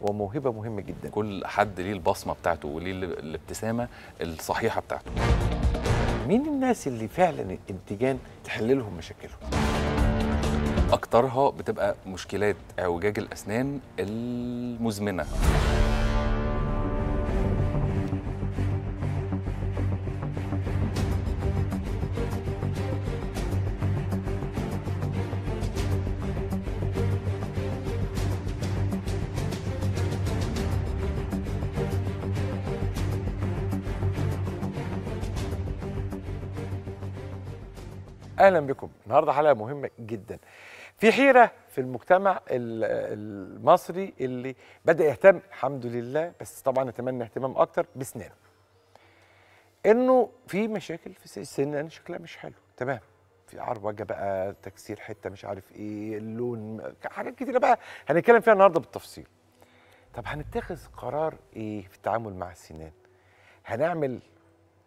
وموهبه مهمه جدا كل حد ليه البصمه بتاعته وليه الابتسامه الصحيحه بتاعته مين الناس اللي فعلا الانتجان تحل لهم مشاكلهم اكترها بتبقى مشكلات اعوجاج الاسنان المزمنه اهلا بكم النهارده حلقه مهمه جدا في حيره في المجتمع المصري اللي بدا يهتم الحمد لله بس طبعا نتمنى اهتمام اكتر باسنانه انه في مشاكل في السنان شكلها مش حلو تمام في عروجه بقى تكسير حته مش عارف ايه اللون حاجات كتيره بقى هنتكلم فيها النهارده بالتفصيل طب هنتخذ قرار ايه في التعامل مع السنان هنعمل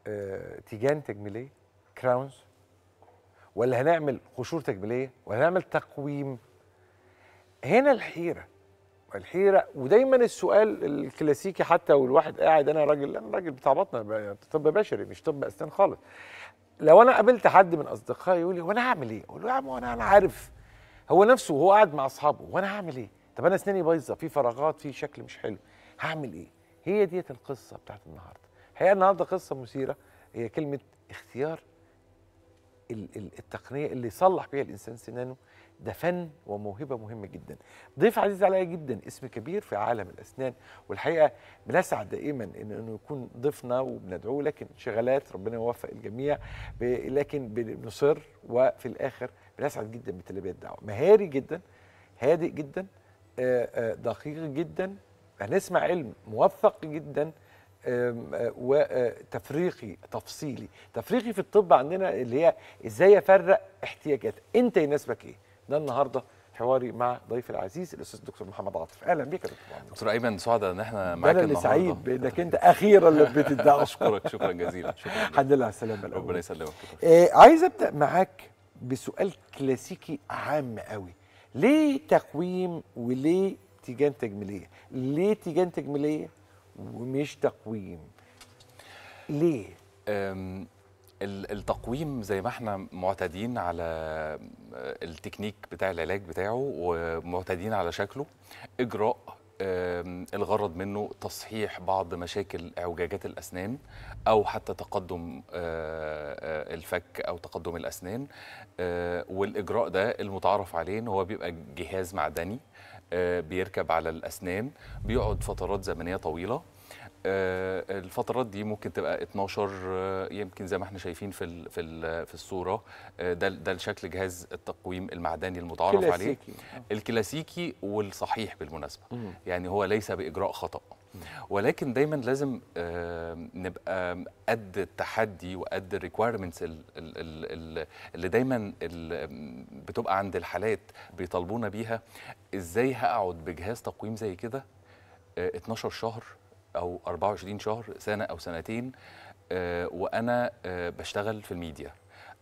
آه تيجان تجميليه كراونز ولا هنعمل قشور تجميليه ولا هنعمل تقويم هنا الحيره الحيره ودايما السؤال الكلاسيكي حتى والواحد قاعد انا راجل انا راجل بتاع بطنه يعني طب بشري مش طب اسنان خالص لو انا قابلت حد من اصدقائي يقول لي وانا هعمل ايه؟ اقول له يا عم انا انا عارف هو نفسه وهو قاعد مع اصحابه وانا هعمل ايه؟ طب انا اسناني بايظه في فراغات في شكل مش حلو هعمل ايه؟ هي ديت القصه بتاعت النهارده. الحقيقه النهارده قصه مثيره هي كلمه اختيار التقنيه اللي يصلح بيها الانسان سنانه ده فن وموهبه مهمه جدا. ضيف عزيز عليا جدا اسم كبير في عالم الاسنان والحقيقه بنسعد دائما ان انه يكون ضيفنا وبندعوه لكن شغلات ربنا يوفق الجميع لكن بنصر وفي الاخر بنسعد جدا بتلبيه الدعوه. مهاري جدا هادئ جدا دقيق جدا هنسمع علم موثق جدا آه، وتفريقي آه، تفصيلي تفريقي في الطب عندنا اللي هي ازاي افرق احتياجات انت يناسبك ايه ده النهارده حواري مع ضيف العزيز الاستاذ الدكتور محمد عاطف اهلا بيك يا دكتور محمد دكتور ايمن سعداء ان احنا معاك النهارده انا سعيد بانك انت اخيرا لبيت الدعوه اشكرك شكرا جزيلا الحمد لله على السلامه ربنا يسلمك إيه عايز ابدا معاك بسؤال كلاسيكي عام قوي ليه تقويم وليه تيجان تجميليه ليه تيجان تجميليه ومش تقويم ليه؟ التقويم زي ما احنا معتادين على التكنيك بتاع العلاج بتاعه ومعتادين على شكله اجراء الغرض منه تصحيح بعض مشاكل اعوجاجات الاسنان او حتى تقدم الفك او تقدم الاسنان والاجراء ده المتعارف عليه ان هو بيبقى جهاز معدني آه، بيركب على الاسنان بيقعد فترات زمنيه طويله آه، الفترات دي ممكن تبقى 12 آه، يمكن زي ما احنا شايفين في في في الصوره ده ده الشكل جهاز التقويم المعدني المتعارف عليه الكلاسيكي والصحيح بالمناسبه يعني هو ليس باجراء خطا ولكن دايما لازم نبقى قد التحدي وقد الريكويرمنتس اللي دايما بتبقى عند الحالات بيطالبونا بيها ازاي هقعد بجهاز تقويم زي كده 12 آه، شهر او 24 شهر سنه او سنتين آه، وانا آه، بشتغل في الميديا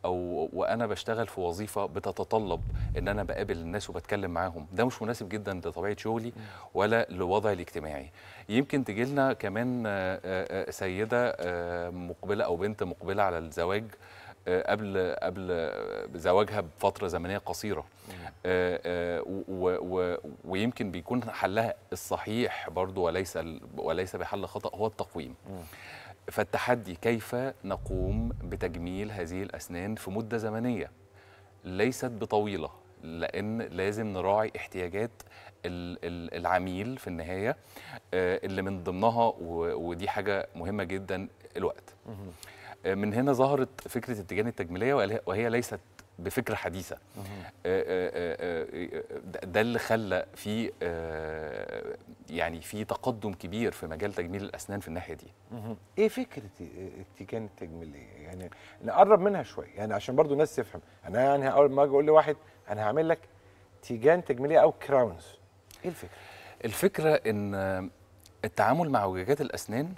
او وانا بشتغل في وظيفه بتتطلب ان انا بقابل الناس وبتكلم معاهم ده مش مناسب جدا لطبيعه شغلي ولا لوضعي الاجتماعي يمكن تجي لنا كمان آه، آه، آه، سيده مقبله او بنت مقبله على الزواج قبل قبل زواجها بفتره زمنيه قصيره ويمكن بيكون حلها الصحيح برضو وليس وليس بحل خطا هو التقويم فالتحدي كيف نقوم بتجميل هذه الأسنان في مدة زمنية ليست بطويلة لأن لازم نراعي احتياجات العميل في النهاية آه، اللي من ضمنها ودي حاجة مهمة جدا الوقت آه، من هنا ظهرت فكرة التجانة التجميلية وهي ليست بفكره حديثه آه، آه، آه، ده اللي خلى في يعني في تقدم كبير في مجال تجميل الاسنان في الناحيه دي ايه فكره التيكان التجميليه يعني نقرب منها شويه يعني عشان برضو الناس تفهم انا يعني اول ما اجي اقول لواحد انا هعمل لك تيجان تجميليه او كراونز ايه الفكره الفكره ان التعامل مع وجاجات الاسنان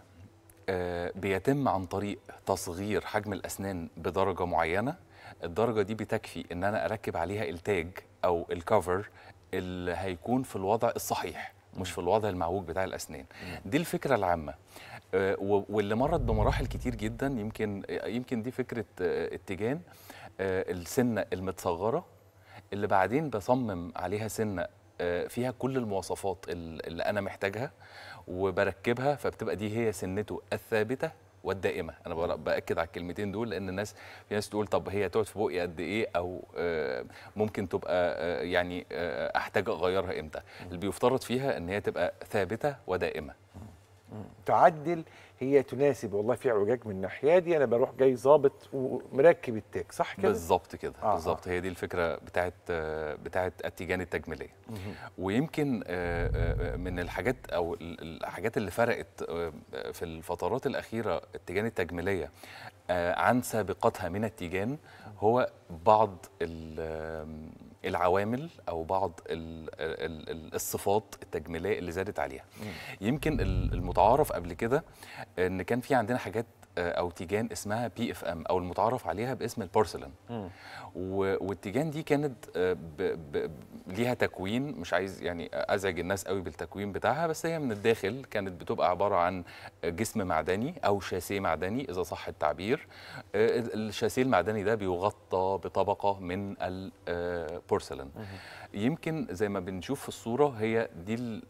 آه، بيتم عن طريق تصغير حجم الأسنان بدرجة معينة الدرجة دي بتكفي إن أنا أركب عليها التاج أو الكفر اللي هيكون في الوضع الصحيح مش في الوضع المعوج بتاع الأسنان دي الفكرة العامة آه، واللي مرت بمراحل كتير جدا يمكن يمكن دي فكرة التيجان آه، السنة المتصغرة اللي بعدين بصمم عليها سنة فيها كل المواصفات اللي أنا محتاجها وبركبها فبتبقى دي هي سنته الثابته والدائمه انا باكد على الكلمتين دول لان الناس في ناس تقول طب هي تقعد في بقي قد ايه او آه، ممكن تبقى آه، يعني آه، احتاج اغيرها امتى اللي بيفترض فيها ان هي تبقى ثابته ودائمه تعدل هي تناسب والله في عوجاج من الناحيه دي انا بروح جاي ظابط ومركب التاج صح كده بالظبط كده آه. آه. بالظبط هي دي الفكره بتاعت بتاعت التيجان التجميليه ويمكن آه، آه، من الحاجات او الحاجات اللي فرقت في الفترات الاخيره التيجان التجميليه عن سابقتها من التيجان هو بعض العوامل او بعض الصفات التجميليه اللي زادت عليها يمكن المتعارف قبل كده ان كان في عندنا حاجات آه، او تيجان اسمها بي اف ام او المتعارف عليها باسم البورسلين والتيجان دي كانت آه، ب ب ليها تكوين مش عايز يعني ازعج الناس قوي بالتكوين بتاعها بس هي من الداخل كانت بتبقى عباره عن جسم معدني او شاسيه معدني اذا صح التعبير آه، الشاسيه المعدني ده بيغطى بطبقه من البورسلين يمكن زي ما بنشوف في الصوره هي دي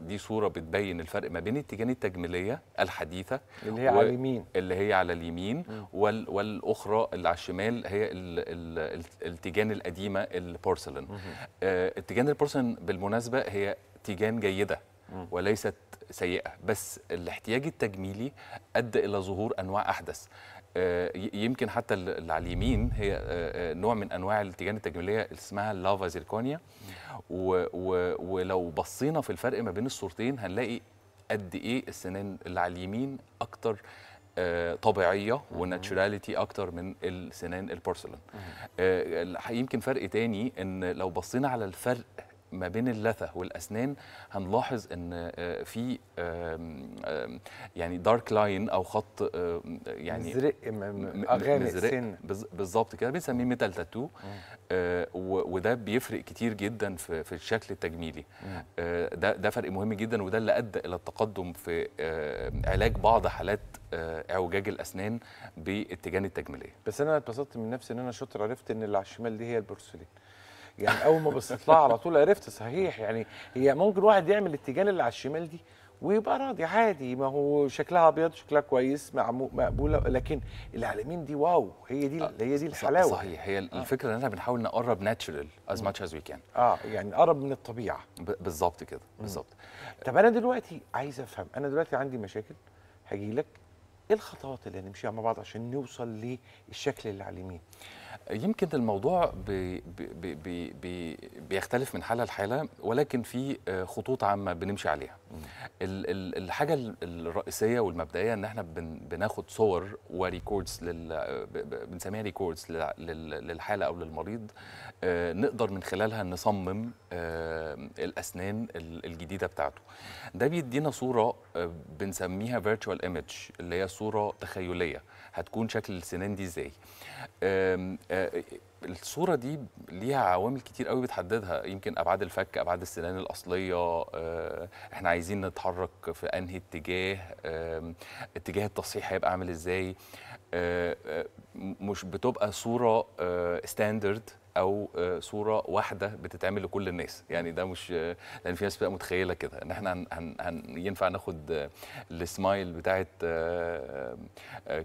دي صوره بتبين الفرق ما بين التيجان التجميليه الحديثه اللي هي على اليمين اللي هي على اليمين وال والاخرى اللي على الشمال هي ال ال التيجان القديمه البورسلين آه التيجان البورسلين بالمناسبه هي تيجان جيده وليست سيئه بس الاحتياج التجميلي ادى الى ظهور انواع احدث آه، يمكن حتى اللي على اليمين هي آه، آه، نوع من انواع التيجان التجميليه اسمها اللافا زيركونيا ولو بصينا في الفرق ما بين الصورتين هنلاقي قد ايه السنان اللي على اليمين اكتر آه، طبيعيه وناتشوراليتي اكتر من السنان البورسلين آه، يمكن فرق تاني ان لو بصينا على الفرق ما بين اللثه والاسنان هنلاحظ ان آه، في يعني دارك لاين او خط يعني مزرق اغاني السن بالظبط كده بنسميه ميتال آه، تاتو وده بيفرق كتير جدا في في الشكل التجميلي آه، ده ده فرق مهم جدا وده اللي ادى الى التقدم في علاج بعض حالات اعوجاج الاسنان بالتجان التجميليه بس انا اتبسطت من نفسي ان انا شاطر عرفت ان اللي على الشمال دي هي البورسلين يعني اول ما بصيت لها على طول عرفت صحيح يعني هي ممكن واحد يعمل الاتجاه اللي على الشمال دي ويبقى راضي عادي ما هو شكلها ابيض شكلها كويس مقبوله لكن اللي على اليمين دي واو هي دي آه، هي دي الحلاوه صحيح هي آه. الفكره ان احنا بنحاول نقرب ناتشرال از ماتش از وي كان اه يعني نقرب من الطبيعه بالظبط كده بالظبط طب انا دلوقتي عايز افهم انا دلوقتي عندي مشاكل هجي لك ايه الخطوات اللي هنمشيها مع بعض عشان نوصل للشكل اللي على اليمين يمكن الموضوع بي بي بي بي بيختلف من حاله لحاله ولكن في آه، خطوط عامه بنمشي عليها الحاجه الرئيسيه والمبدئيه ان احنا بناخد صور وريكوردز لل... بنسميها ريكوردز للحاله او للمريض آه، نقدر من خلالها نصمم آه، الاسنان الجديده بتاعته ده بيدينا صوره بنسميها فيرتشوال ايمج اللي هي صوره تخيليه هتكون شكل السنان دي ازاي آه، آه، الصوره دي ليها عوامل كتير قوي بتحددها يمكن ابعاد الفك ابعاد السنان الاصليه آه، احنا عايزين نتحرك في انهي اتجاه اتجاه التصحيح هيبقى عامل ازاي مش بتبقى صوره ستاندرد او آه، صوره واحده بتتعمل لكل الناس يعني ده مش آه، لان في ناس بتبقى متخيله كده ان احنا هن هن ينفع ناخد آه، السمايل بتاعه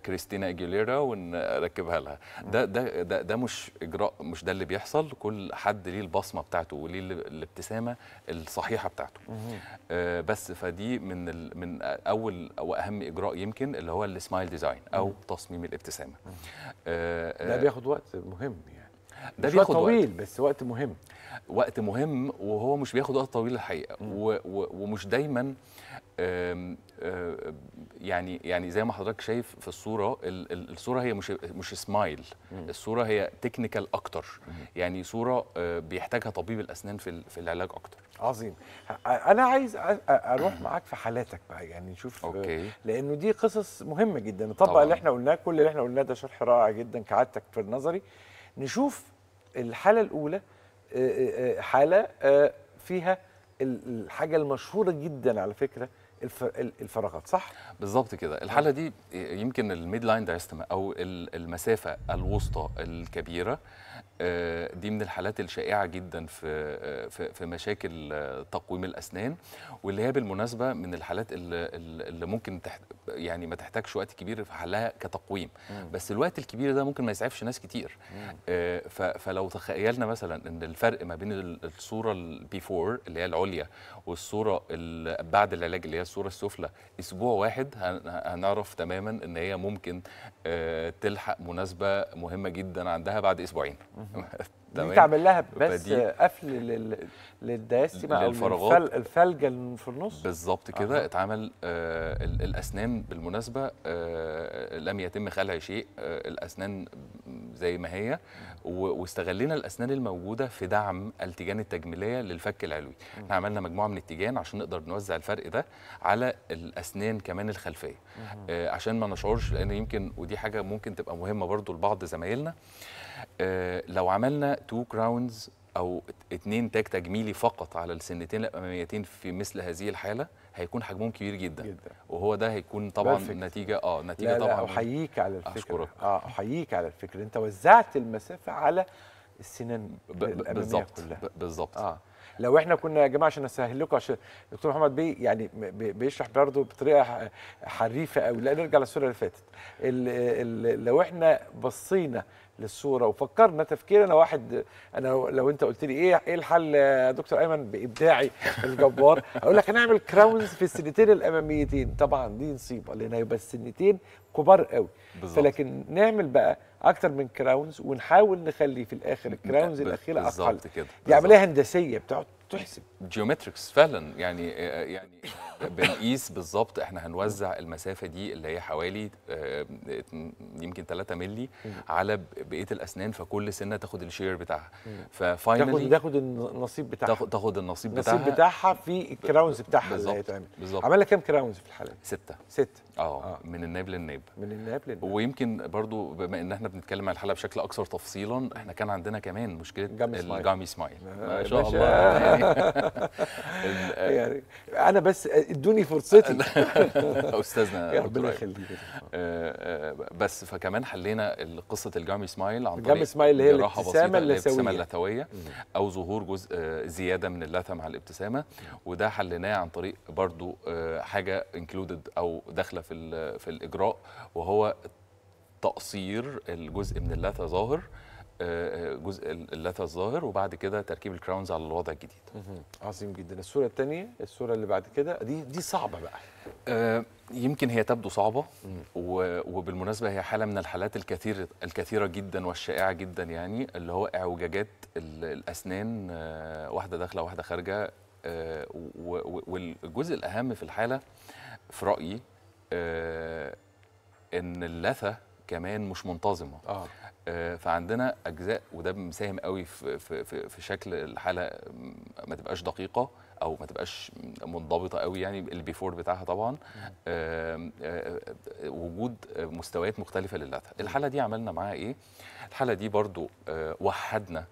كريستينا اجيليرا ونركبها لها ده ده ده, ده مش اجراء مش ده اللي بيحصل كل حد ليه البصمه بتاعته وليه الابتسامه الصحيحه بتاعته بس فدي من من اول واهم اجراء يمكن اللي هو السمايل ديزاين او تصميم الابتسامه ده بياخد وقت مهم يعني ده بياخد طويل وقت. بس وقت مهم وقت مهم وهو مش بياخد وقت طويل الحقيقه و و ومش دايما آم آم يعني يعني زي ما حضرتك شايف في الصوره الصوره هي مش مش سمايل الصوره هي تكنيكال اكتر يعني صوره آه، بيحتاجها طبيب الاسنان في في العلاج اكتر عظيم انا عايز اروح معاك في حالاتك بقى يعني نشوف آه، أوكي. لانه دي قصص مهمه جدا نطبق اللي احنا قلناه كل اللي احنا قلناه ده شرح رائع جدا كعادتك في النظري نشوف الحاله الاولى آه، آه، آه، حاله فيها الحاجه المشهوره جدا على فكره الفراغات صح بالظبط كده الحاله دي يمكن الميد لاين او المسافه الوسطى الكبيره آه، دي من الحالات الشائعه جدا في آه، في مشاكل آه، تقويم الاسنان واللي هي بالمناسبه من الحالات اللي ممكن يعني ما تحتاجش وقت كبير في حلها كتقويم بس الوقت الكبير ده ممكن ما يسعفش ناس كتير فلو تخيلنا مثلا ان الفرق ما بين الصوره البيفور اللي هي العليا والصوره بعد العلاج اللي هي الصوره السفلى اسبوع واحد هنعرف تماما ان هي ممكن تلحق مناسبه مهمه جدا عندها بعد اسبوعين Mm -hmm. تمام تعمل لها بس قفل لل... بقى او الفل... اللي في النص بالظبط كده آه. اتعمل آه الاسنان بالمناسبه آه لم يتم خلع شيء آه الاسنان زي ما هي و... واستغلينا الاسنان الموجوده في دعم التيجان التجميليه للفك العلوي م. احنا عملنا مجموعه من التيجان عشان نقدر نوزع الفرق ده على الاسنان كمان الخلفيه آه عشان ما نشعرش لان يمكن ودي حاجه ممكن تبقى مهمه برضو لبعض زمايلنا آه لو عملنا تو كراونز او اتنين تاج تجميلي فقط على السنتين الاماميتين في مثل هذه الحاله هيكون حجمهم كبير جدا, جدا. وهو ده هيكون طبعا بفكت. نتيجه اه نتيجه لا طبعا احييك على الفكره أشكرك. اه احييك على الفكره انت وزعت المسافه على السنين بالظبط بالظبط اه لو احنا كنا يا جماعه عشان اسهل لكم عشان دكتور محمد بيه يعني بيشرح برضه بطريقه حريفه قوي لا نرجع للصوره اللي فاتت لو احنا بصينا للصوره وفكرنا تفكيرنا واحد انا لو انت قلت لي ايه ايه الحل يا دكتور ايمن بابداعي الجبار اقول لك هنعمل كراونز في السنتين الاماميتين طبعا دي نصيبه لان هيبقى السنتين كبار قوي بالزبط. فلكن نعمل بقى اكتر من كراونز ونحاول نخلي في الاخر الكراونز الاخيره اقل دي عمليه هندسيه بتقعد بتحسب جيومتريكس فعلا يعني آه، آه، يعني بنقيس بالظبط احنا هنوزع المسافه دي اللي هي حوالي آه، يمكن 3 مللي على بقيه الاسنان فكل سنه تاخد الشير بتاعها ففاينلي تاخد تاخد النصيب بتاعها تاخد, تاخد النصيب, بتاعها النصيب بتاعها في الكراونز بتاعها اللي هيتعمل بالظبط عملنا كام كراونز في الحلقه؟ سته سته اه من الناب للناب من الناب للناب ويمكن برضو بما ان احنا بنتكلم عن الحلقه بشكل اكثر تفصيلا احنا كان عندنا كمان مشكله الجامي سمايل ما شاء الله يعني انا بس ادوني فرصتي استاذنا ربنا يخليك آه، آه، بس فكمان حلينا قصه الجامي سمايل عن طريق سمايل هي الابتسامه اللثويه اللثويه او ظهور جزء آه، زياده من اللثه مع الابتسامه وده حليناه عن طريق برضو حاجه انكلودد او داخله في في الاجراء وهو تقصير الجزء من اللثه ظاهر جزء اللثه الظاهر وبعد كده تركيب الكراونز على الوضع الجديد عظيم جدا الصوره الثانيه الصوره اللي بعد كده دي دي صعبه بقى آه، يمكن هي تبدو صعبه وبالمناسبه هي حاله من الحالات الكثير الكثيره جدا والشائعه جدا يعني اللي هو اعوجاجات الاسنان آه، واحده داخله واحده خارجه آه، والجزء الاهم في الحاله في رايي ان اللثه كمان مش منتظمه آه. آه فعندنا اجزاء وده مساهم قوي في في في شكل الحاله ما تبقاش دقيقه او ما تبقاش منضبطه قوي يعني البيفور بتاعها طبعا آه آه وجود مستويات مختلفه للداتا الحاله دي عملنا معاها ايه الحاله دي برضو آه وحدنا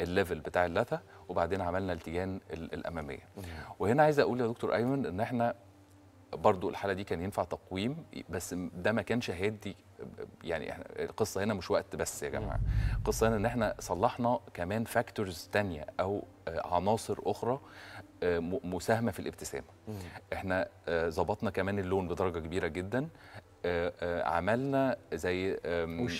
الليفل بتاع اللثه وبعدين عملنا التيجان الاماميه وهنا عايز اقول يا دكتور ايمن ان احنا برضو الحاله دي كان ينفع تقويم بس ده ما كانش هادي يعني احنا القصه هنا مش وقت بس يا جماعه القصه هنا ان احنا صلحنا كمان فاكتورز تانية او آه، عناصر اخرى آه، مساهمه في الابتسامه احنا آه، ظبطنا كمان اللون بدرجه كبيره جدا عملنا زي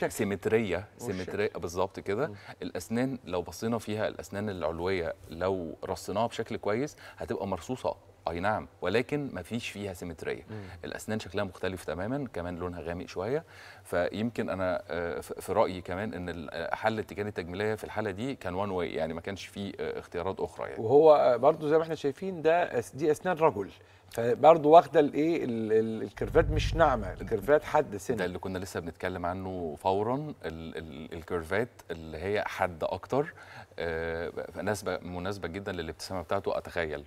سيمتريه سيمتريه بالظبط كده الاسنان لو بصينا فيها الاسنان العلويه لو رصيناها بشكل كويس هتبقى مرصوصه اي نعم ولكن ما فيش فيها سيمتريه الاسنان شكلها مختلف تماما كمان لونها غامق شويه فيمكن انا آه، في رايي كمان ان آه، حل التجاري التجميليه في الحاله دي كان وان واي يعني ما كانش فيه آه، اختيارات اخرى يعني وهو برضو زي ما احنا شايفين ده دي اسنان رجل فبرضه واخده الايه الكيرفات مش ناعمه الكيرفات حد سنه ده اللي كنا لسه بنتكلم عنه فورا الكيرفات اللي هي حد اكتر مناسبه آه، مناسبه جدا للابتسامه بتاعته اتخيل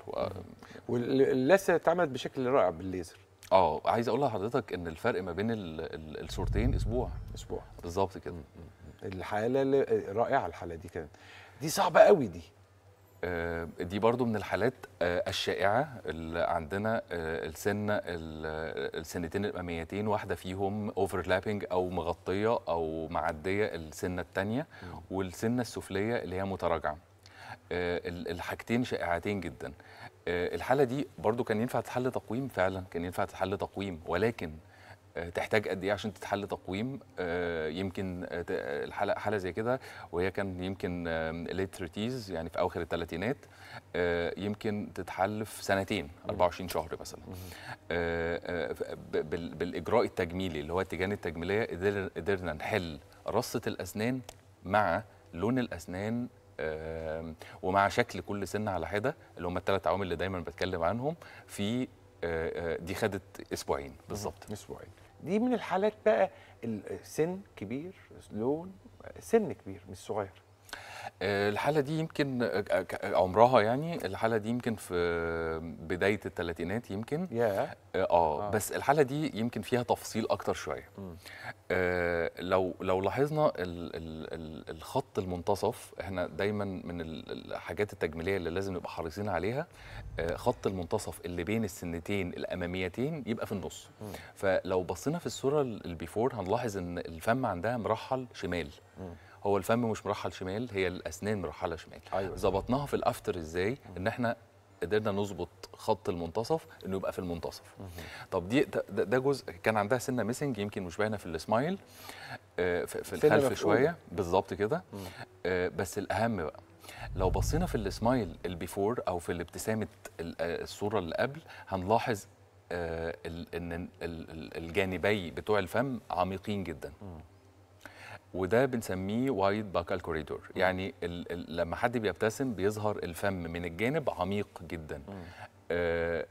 واللثه اتعملت بشكل رائع بالليزر اه عايز اقول لحضرتك ان الفرق ما بين الصورتين اسبوع اسبوع بالظبط كده الحاله رائعه الحاله دي كانت دي صعبه قوي دي آه، دي برضو من الحالات آه، الشائعة اللي عندنا آه، السنة السنتين الأماميتين واحدة فيهم اوفرلابنج أو مغطية أو معدية السنة الثانية والسنة السفلية اللي هي متراجعة الحاجتين شائعتين جدا الحالة دي برضو كان ينفع تتحل تقويم فعلا كان ينفع تتحل تقويم ولكن تحتاج قد ايه عشان تتحل تقويم آه، يمكن الحاله حاله زي كده وهي كان يمكن ليتريتيز يعني في اواخر الثلاثينات آه، يمكن تتحل في سنتين 24 شهر مثلا آه، بالاجراء التجميلي اللي هو التجان التجميليه قدرنا نحل رصه الاسنان مع لون الاسنان ومع شكل كل سن على حده اللي هم الثلاث عوامل اللي دايما بتكلم عنهم في دي خدت اسبوعين بالظبط اسبوعين دي من الحالات بقى السن كبير لون سن كبير مش صغير الحاله دي يمكن عمرها يعني الحاله دي يمكن في بدايه الثلاثينات يمكن yeah. آه،, آه, اه بس الحاله دي يمكن فيها تفصيل اكتر شويه mm. آه لو لو لاحظنا الـ الـ الخط المنتصف احنا دايما من الحاجات التجميليه اللي لازم نبقى حريصين عليها آه خط المنتصف اللي بين السنتين الاماميتين يبقى في النص mm. فلو بصينا في الصوره البيفور هنلاحظ ان الفم عندها مرحل شمال mm. هو الفم مش مرحل شمال هي الاسنان مرحله شمال أيوة. ظبطناها أيوة. في الافتر ازاي ان احنا قدرنا نظبط خط المنتصف انه يبقى في المنتصف طب دي ده, ده جزء كان عندها سنه ميسنج يمكن مش باينه في السمايل آه، في الخلف شويه بالظبط كده آه، بس الاهم بقى لو بصينا في السمايل البيفور او في ابتسامه آه، الصوره اللي قبل هنلاحظ ان الجانبي بتوع الفم عميقين جدا مم. وده بنسميه وايد باكال كوريدور يعني ال ال لما حد بيبتسم بيظهر الفم من الجانب عميق جدا آه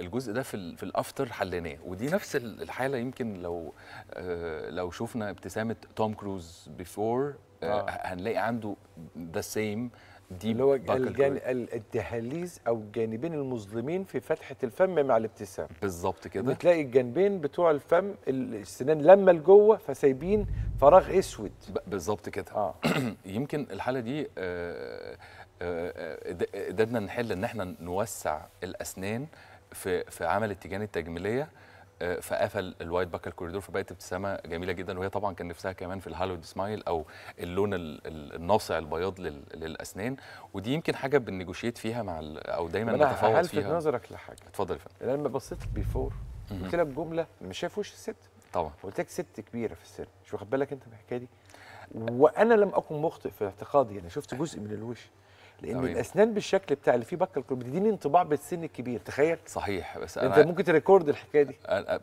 الجزء ده في, في الافتر حليناه ودي نفس الحاله يمكن لو آه لو شفنا ابتسامه توم كروز بيفور آه،, آه هنلاقي عنده ذا سيم دي اللي هو الجانب الدهاليز او الجانبين المظلمين في فتحه الفم مع الابتسام بالظبط كده بتلاقي الجانبين بتوع الفم السنان لما لجوه فسايبين فراغ اسود بالظبط كده آه. يمكن الحاله دي آه، آه، آه، قدرنا نحل ان احنا نوسع الاسنان في في عمل التيجان التجميليه فقفل الوايت باك الكوريدور فبقت ابتسامه جميله جدا وهي طبعا كان نفسها كمان في الهالود سمايل او اللون الناصع البياض للاسنان ودي يمكن حاجه بنجوشيت فيها مع او دايما بتفاوض فيها انا نظرك لحاجه اتفضل يا فندم لما بصيت بيفور قلت لك جمله مش شايف وش الست طبعا قلت لك ست كبيره في السن مش واخد بالك انت من الحكايه دي وانا لم اكن مخطئ في اعتقادي انا شفت جزء من الوش لان أمين. الاسنان بالشكل بتاع اللي فيه بكر بتديني انطباع بالسن الكبير تخيل صحيح بس أنا انت ممكن تريكورد الحكايه دي أنا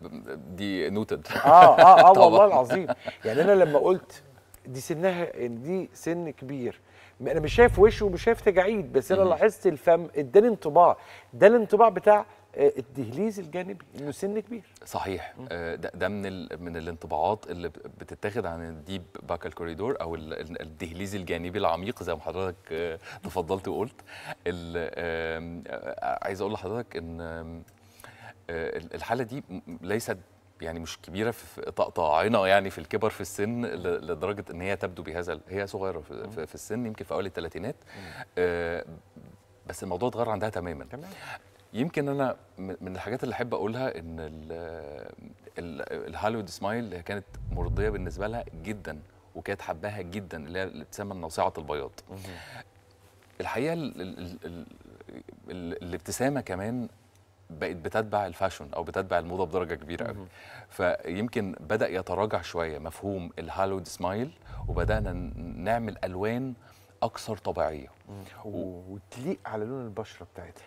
دي نوتد اه اه اه والله العظيم يعني انا لما قلت دي سنها ان يعني دي سن كبير انا مش شايف وشه ومش شايف تجاعيد بس انا لاحظت الفم اداني انطباع ده الانطباع بتاع الدهليز الجانبي انه سن كبير صحيح آه، ده, ده من من الانطباعات اللي بتتاخد عن الديب باكا الكوريدور او الدهليز الجانبي العميق زي ما حضرتك آه، تفضلت وقلت آه، عايز اقول لحضرتك ان الحاله دي ليست يعني مش كبيره في طقطاعنا يعني في الكبر في السن لدرجه ان هي تبدو بهذا هي صغيره في السن يمكن في اول الثلاثينات بس الموضوع اتغير عندها تماما تمام. يمكن انا من الحاجات اللي احب اقولها ان الهاليوود سمايل اللي كانت مرضيه بالنسبه لها جدا وكانت حباها جدا اللي هي اللي تسمى الناصعه البياض الحقيقه الابتسامه كمان بقت بتتبع الفاشون او بتتبع الموضه بدرجه كبيره قوي فيمكن بدا يتراجع شويه مفهوم الهالود سمايل وبدانا نعمل الوان اكثر طبيعيه وتليق على لون البشره بتاعتها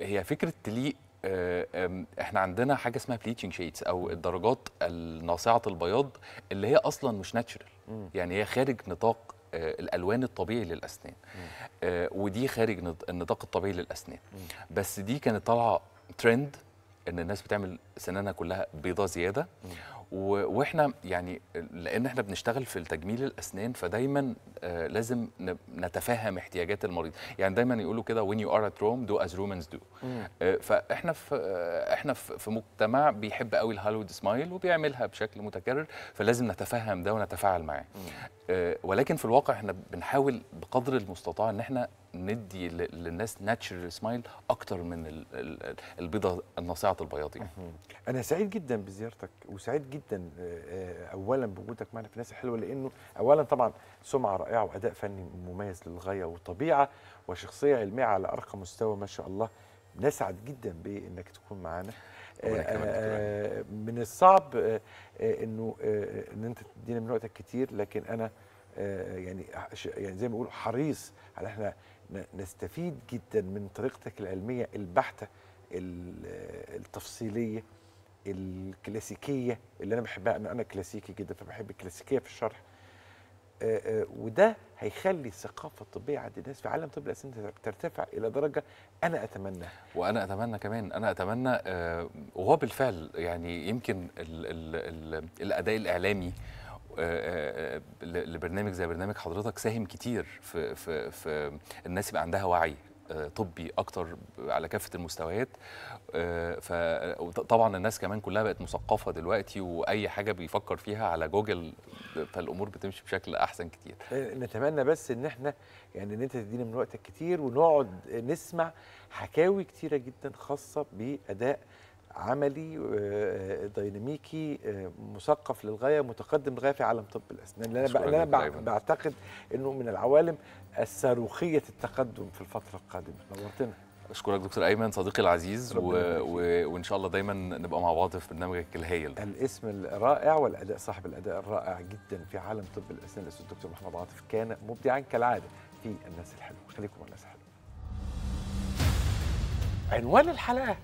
هي فكره تليق احنا عندنا حاجه اسمها بليتشنج شيدز او الدرجات الناصعه البياض اللي هي اصلا مش ناتشرال يعني هي خارج نطاق أه، الالوان الطبيعي للاسنان أه، ودي خارج النطاق الطبيعي للاسنان بس دي كانت طالعه ترند ان الناس بتعمل سنانها كلها بيضه زياده واحنا يعني لان احنا بنشتغل في تجميل الاسنان فدايما آه، لازم نتفهم احتياجات المريض يعني دايما يقولوا كده when you are at Rome do as Romans do آه، فاحنا في احنا في مجتمع بيحب قوي الهالود سمايل وبيعملها بشكل متكرر فلازم نتفهم ده ونتفاعل معاه آه، ولكن في الواقع احنا بنحاول بقدر المستطاع ان احنا ندي للناس ناتشرال سمايل اكتر من البيضه الناصعه البياضين انا سعيد جدا بزيارتك وسعيد جدا آه، آه، اولا بوجودك معنا في ناس الحلوه لانه اولا طبعا سمعه رائعه واداء فني مميز للغايه وطبيعه وشخصيه علميه على ارقى مستوى ما شاء الله نسعد جدا بانك تكون معانا آه، آه، آه، من الصعب انه ان انت تدينا من وقتك كتير لكن انا يعني يعني زي ما بقول حريص على احنا نستفيد جدا من طريقتك العلميه البحته التفصيليه الكلاسيكيه اللي انا بحبها انا انا كلاسيكي جدا فبحب الكلاسيكيه في الشرح آه، آه، وده هيخلي الثقافه الطبيه عند الناس في عالم طب الاسنان ترتفع الى درجه انا اتمناها. وانا اتمنى كمان انا اتمنى آه، وهو بالفعل يعني يمكن الـ الـ الـ الاداء الاعلامي لبرنامج زي برنامج حضرتك ساهم كتير في في في الناس يبقى عندها وعي طبي اكتر على كافه المستويات آه، فطبعا الناس كمان كلها بقت مثقفه دلوقتي واي حاجه بيفكر فيها على جوجل فالامور بتمشي بشكل احسن كتير آه، نتمنى بس ان احنا يعني ان انت تدينا من وقتك كتير ونقعد نسمع حكاوي كتيره جدا خاصه باداء عملي آه، آه، ديناميكي آه، مثقف للغايه متقدم للغايه في عالم طب الاسنان اللي انا بعتقد انه من العوالم الصاروخيه التقدم في الفتره القادمه نورتنا اشكرك دكتور ايمن صديقي العزيز و... و... وان شاء الله دايما نبقى مع بعض في برنامجك الهايل ده. الاسم الرائع والاداء صاحب الاداء الرائع جدا في عالم طب الاسنان الاستاذ الدكتور محمد عاطف كان مبدعا كالعاده في الناس الحلوه خليكم مع الناس الحلوه عنوان الحلقه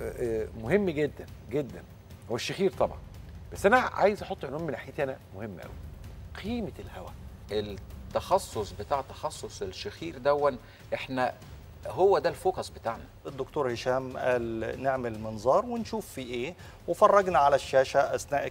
آه، آه، مهم جدا جدا هو الشخير طبعا بس انا عايز احط عنوان من ناحيتي انا مهم قوي قيمه الهواء التخصص بتاع تخصص الشخير دون احنا هو ده الفوكس بتاعنا الدكتور هشام قال نعمل منظار ونشوف في ايه وفرجنا على الشاشه اثناء